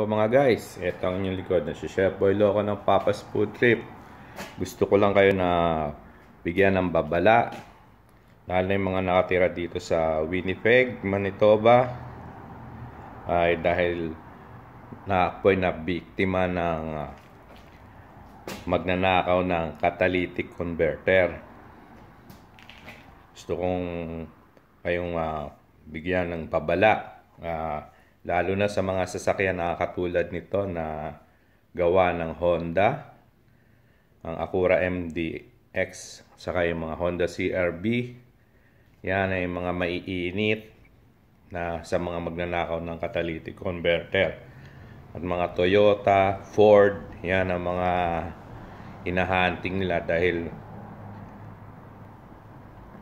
So mga guys, ito ang inyong likod na si Chef Boy Loco ng Papa's Food Trip. Gusto ko lang kayo na bigyan ng babala. Lalo na yung mga nakatira dito sa Winnipeg, Manitoba. Ay dahil na ako na biktima ng ah, magnanakaw ng catalytic converter. Gusto kong kayong uh, bigyan ng pabala. Uh, ah, Lalo na sa mga sasakyan na katulad nito na gawa ng Honda, ang Acura MDX, saka yung mga Honda CRV. Yan ay mga maiinit na sa mga magnanakaw ng catalytic converter. At mga Toyota, Ford, yan ang mga hinahunting nila dahil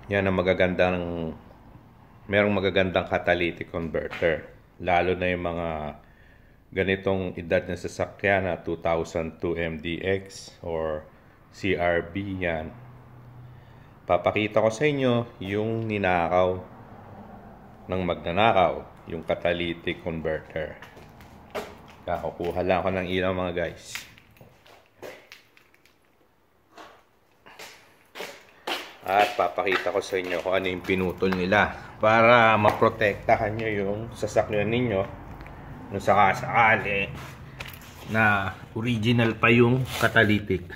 yan ang magagandang merong magagandang catalytic converter lalo na yung mga ganitong edad na sasakyan na 2002 MDX or CRB yan. Papakita ko sa inyo yung ninakaw ng magnanakaw, yung catalytic converter. Kakukuha lang ako ng ilaw mga guys. at papakita ko sa inyo kung ano yung pinutol nila para maprotektahan nyo yung sasakyan ninyo nung sakasakali na original pa yung catalytic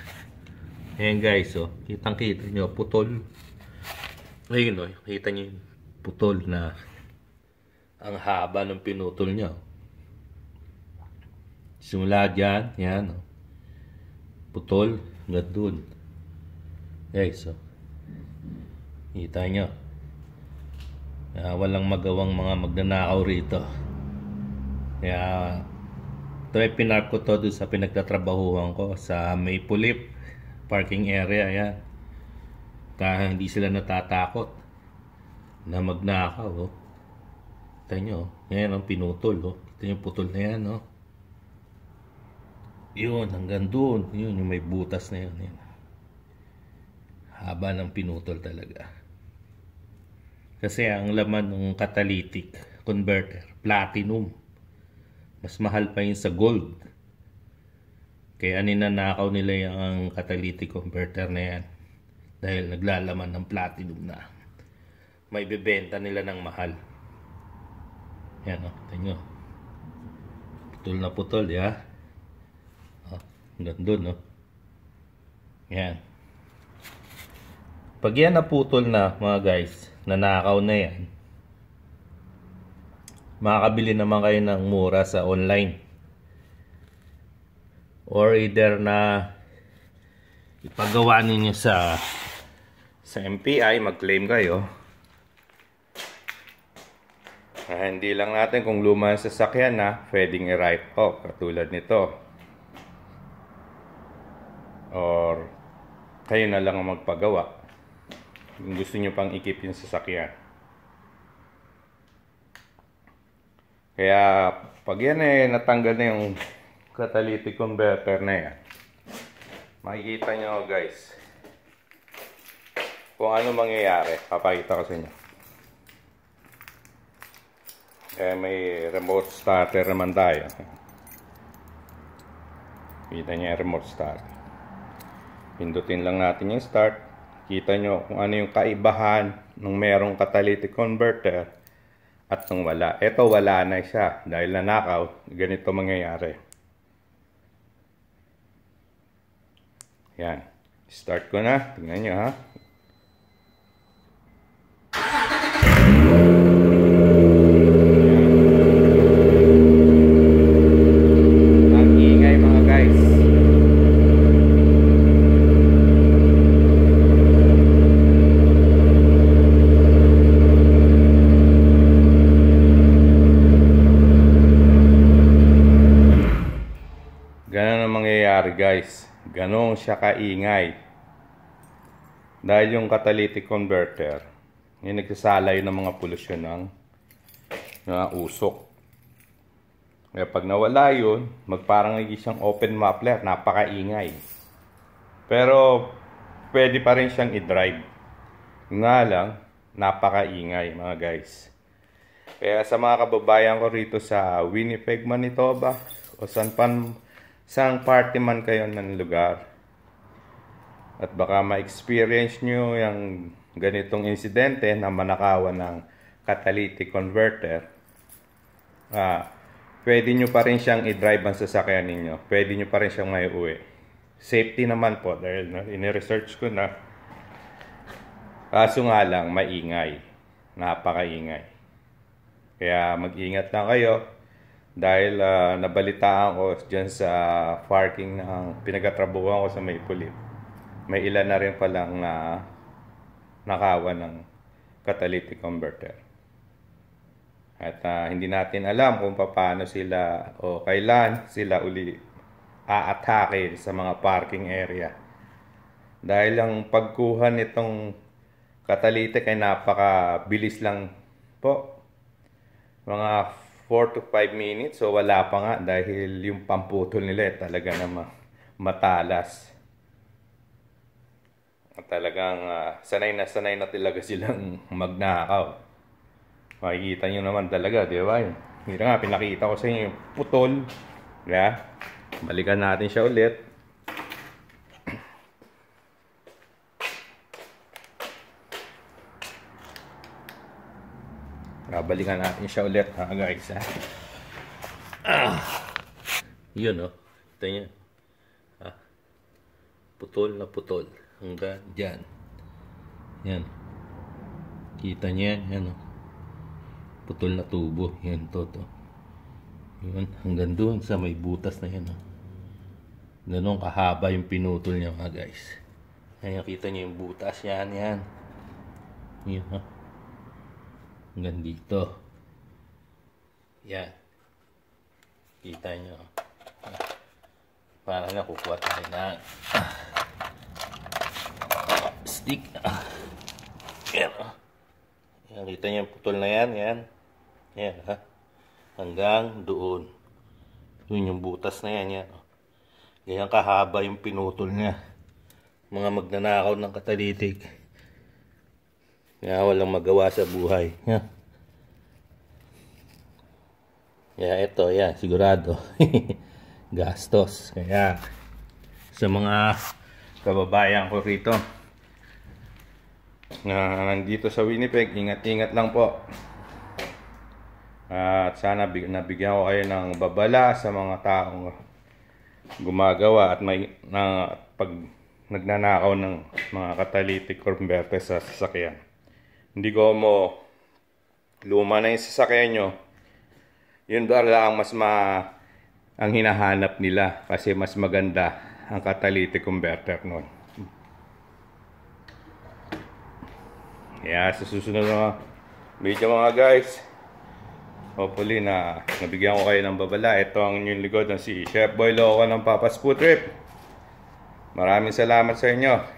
ayan guys oh kitang kita nyo putol ayun oh kita nyo yung putol na ang haba ng pinutol niya simula dyan yan oh. putol hanggang dun guys oh Kita nyo. Uh, walang magawang mga magnanakaw rito. Kaya ito pinark ko to sa pinagtatrabahuhan ko sa Maypulip parking area. Ayan. Kaya hindi sila natatakot na magnakaw. Oh. Kita nyo. Ngayon oh. ang oh, pinutol. Oh. Kita nyo putol na yan. Oh. Yun, hanggang doon. Yun, yung may butas na yun. yun. Haba ng pinutol talaga. Kasi ang laman ng catalytic converter, platinum. Mas mahal pa yun sa gold. Kaya ninanakaw nila yung catalytic converter na yan. Dahil naglalaman ng platinum na. May bebenta nila ng mahal. Yan o, oh, tingnan putol na putol ya oh, nandun no yan pag yan naputol na mga guys nanakaw na yan, makakabili naman kayo ng mura sa online. Or either na ipagawa ninyo sa sa MPI, mag-claim kayo. Ah, hindi lang natin kung luma sa sasakyan na pwedeng i-write off katulad nito. Or kayo na lang ang magpagawa kung gusto nyo pang ikip yung sasakyan. Kaya pag yan eh natanggal na yung catalytic converter na yan, makikita nyo guys kung ano mangyayari. Papakita ko sa inyo. Kaya may remote starter naman tayo. Kita nyo yung remote starter. Pindutin lang natin yung start. Kita nyo kung ano yung kaibahan nung merong catalytic converter at nung wala. Ito wala na siya dahil na knockout, Ganito mangyayari. Yan. Start ko na. Tingnan nyo ha. guys. Ganong siya kaingay. Dahil yung catalytic converter, yung nagsasalay ng mga polusyon ng mga usok. Kaya pag nawala yun, magparang naging open muffler, napakaingay. Pero, pwede pa rin siyang i-drive. Nga lang, napakaingay mga guys. Kaya sa mga kababayan ko rito sa Winnipeg, Manitoba, o San Pan, saang party man kayo ng lugar. At baka ma-experience nyo yung ganitong insidente na manakawan ng catalytic converter. Ah, pwede nyo pa rin siyang i-drive ang sasakyan ninyo. Pwede nyo pa rin siyang may uwi. Safety naman po dahil in-research ko na. Kaso nga lang, maingay. Napakaingay. Kaya mag-ingat lang kayo dahil uh, nabalitaan ko dyan sa parking ng pinagkatrabuhan ko sa Maypulit. May ilan na rin palang na ah, nakawa ng catalytic converter. At uh, hindi natin alam kung paano sila o kailan sila uli aatake sa mga parking area. Dahil ang pagkuha nitong catalytic ay napakabilis lang po. Mga 4 to 5 minutes. So wala pa nga dahil yung pamputol nila eh, talaga namang matalas. At talagang uh, sanay na sanay na talaga silang magnakaw. Makikita nyo naman talaga, di ba? Hindi nga, pinakita ko sa inyo yung putol. Yeah. Balikan natin siya ulit. Babalikan natin siya ulit ha guys ha. Ah, yun o. Ito yun. Ah, putol na putol. Hanggang dyan. Yan. Kita niya yan. Yan o. Oh. Putol na tubo. Yan to to. Yun. Hanggang doon sa may butas na yan o. Oh. Ganun kahaba yung pinutol niya mga guys. Ayan, kita niyo yung butas. Yan, yan. Yan ha. Oh hanggang dito. Yan. Kita nyo. Para nakukuha tayo na stick. Yan. Yan. Kita nyo yung putol na yan. Yan. Yan ha. Hanggang doon. Yun yung butas na yan. Yan. Ganyan kahaba yung pinutol niya. Mga magnanakaw ng katalitig. Kaya walang magawa sa buhay. Yeah. Kaya yeah, ito, yeah, sigurado. Gastos. Kaya sa mga kababayan ko rito na nandito sa Winnipeg, ingat-ingat lang po. At sana nabigyan ko kayo ng babala sa mga taong gumagawa at may na, pag nagnanakaw ng mga katalitik or sa sasakyan. Digomo, luma na yung sasakyan nyo, yun talaga ang mas ma ang hinahanap nila kasi mas maganda ang catalytic converter nun. Yeah, sa susunod na medyo mga guys, hopefully na nabigyan ko kayo ng babala. Ito ang inyong likod ng si Chef Boy Loco ng Papa's Food Trip. Maraming salamat sa inyo.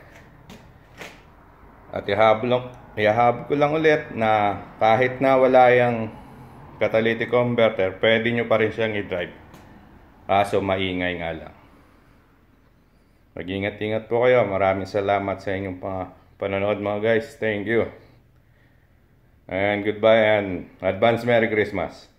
At ihabol, ihabol ko lang ulit na kahit na wala yung catalytic converter, pwede nyo pa rin siyang i-drive. Kaso maingay nga lang. Mag-ingat-ingat po kayo. Maraming salamat sa inyong pa panonood mga guys. Thank you. And goodbye and advance Merry Christmas.